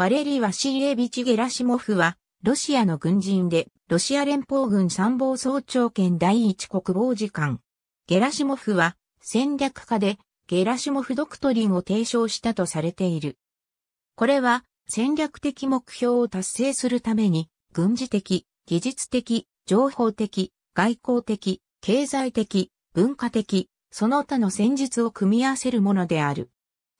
ワレリー・ワシーエビチ・ゲラシモフは、ロシアの軍人で、ロシア連邦軍参謀総長兼第一国防次官。ゲラシモフは、戦略家で、ゲラシモフ・ドクトリンを提唱したとされている。これは、戦略的目標を達成するために、軍事的、技術的、情報的、外交的、経済的、文化的、その他の戦術を組み合わせるものである。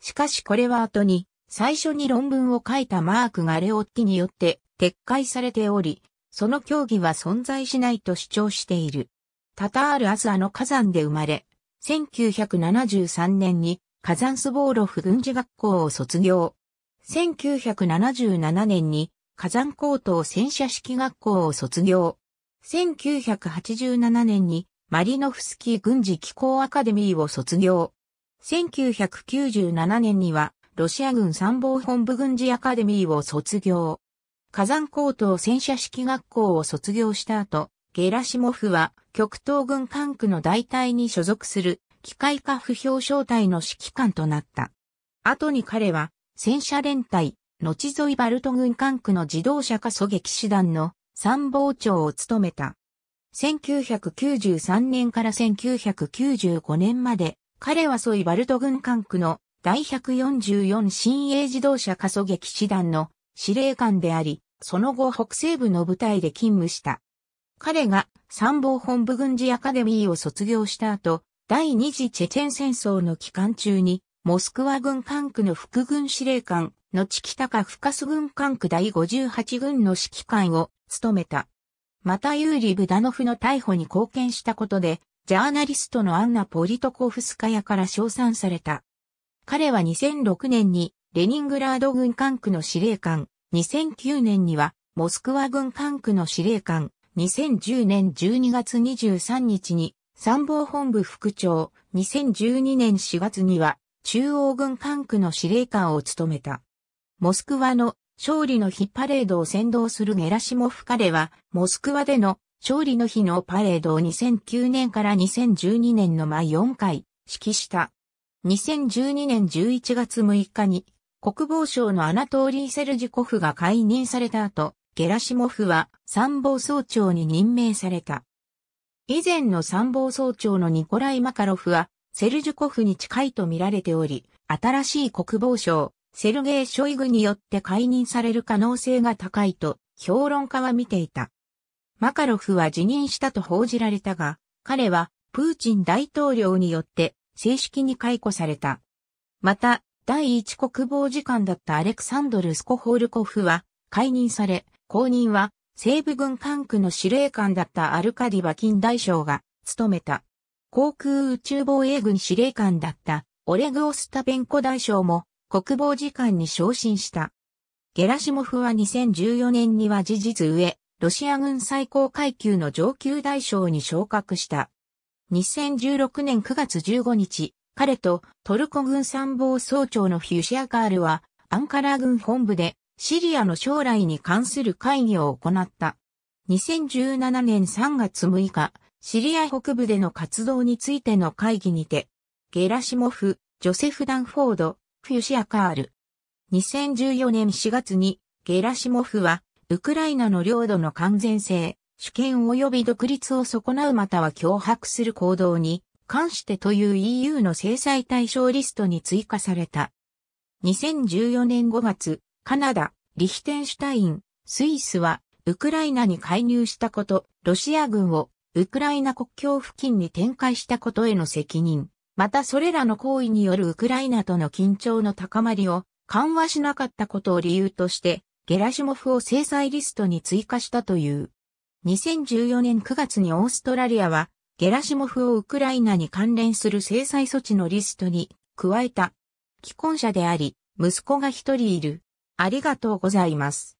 しかしこれは後に、最初に論文を書いたマークがレオッティによって撤回されており、その競技は存在しないと主張している。タタール・アスアの火山で生まれ、1973年に火山スボーロフ軍事学校を卒業。1977年に火山高等戦車式学校を卒業。1987年にマリノフスキー軍事機構アカデミーを卒業。1997年にはロシア軍参謀本部軍事アカデミーを卒業。火山高等戦車式学校を卒業した後、ゲラシモフは極東軍管区の大隊に所属する機械化不評招待の指揮官となった。後に彼は戦車連隊、後沿いバルト軍管区の自動車化狙撃師団の参謀長を務めた。1993年から1995年まで彼はソイバルト軍管区の第144新鋭自動車加速劇師団の司令官であり、その後北西部の部隊で勤務した。彼が参謀本部軍事アカデミーを卒業した後、第二次チェチェン戦争の期間中に、モスクワ軍管区の副軍司令官、後北フ深須軍管区第58軍の指揮官を務めた。またユーリ・ブダノフの逮捕に貢献したことで、ジャーナリストのアンナ・ポリトコフスカヤから称賛された。彼は2006年にレニングラード軍管区の司令官、2009年にはモスクワ軍管区の司令官、2010年12月23日に参謀本部副長、2012年4月には中央軍管区の司令官を務めた。モスクワの勝利の日パレードを先導するゲラシモフ彼は、モスクワでの勝利の日のパレードを2009年から2012年の前4回指揮した。2012年11月6日に、国防省のアナトーリー・セルジコフが解任された後、ゲラシモフは参謀総長に任命された。以前の参謀総長のニコライ・マカロフは、セルジュコフに近いと見られており、新しい国防省、セルゲイ・ショイグによって解任される可能性が高いと、評論家は見ていた。マカロフは辞任したと報じられたが、彼は、プーチン大統領によって正式に解雇された。また、第一国防次官だったアレクサンドル・スコホールコフは解任され、後任は西部軍管区の司令官だったアルカディ・バキン大将が務めた。航空宇宙防衛軍司令官だったオレグ・オスタペンコ大将も国防次官に昇進した。ゲラシモフは2014年には事実上、ロシア軍最高階級の上級大将に昇格した。2016年9月15日、彼とトルコ軍参謀総長のフュシアカールは、アンカラ軍本部でシリアの将来に関する会議を行った。2017年3月6日、シリア北部での活動についての会議にて、ゲラシモフ、ジョセフ・ダンフォード、フュシアカール。2014年4月に、ゲラシモフは、ウクライナの領土の完全性、主権及び独立を損なうまたは脅迫する行動に関してという EU の制裁対象リストに追加された。2014年5月、カナダ、リヒテンシュタイン、スイスは、ウクライナに介入したこと、ロシア軍を、ウクライナ国境付近に展開したことへの責任、またそれらの行為によるウクライナとの緊張の高まりを緩和しなかったことを理由として、ゲラシモフを制裁リストに追加したという。2014年9月にオーストラリアは、ゲラシモフをウクライナに関連する制裁措置のリストに加えた。既婚者であり、息子が一人いる。ありがとうございます。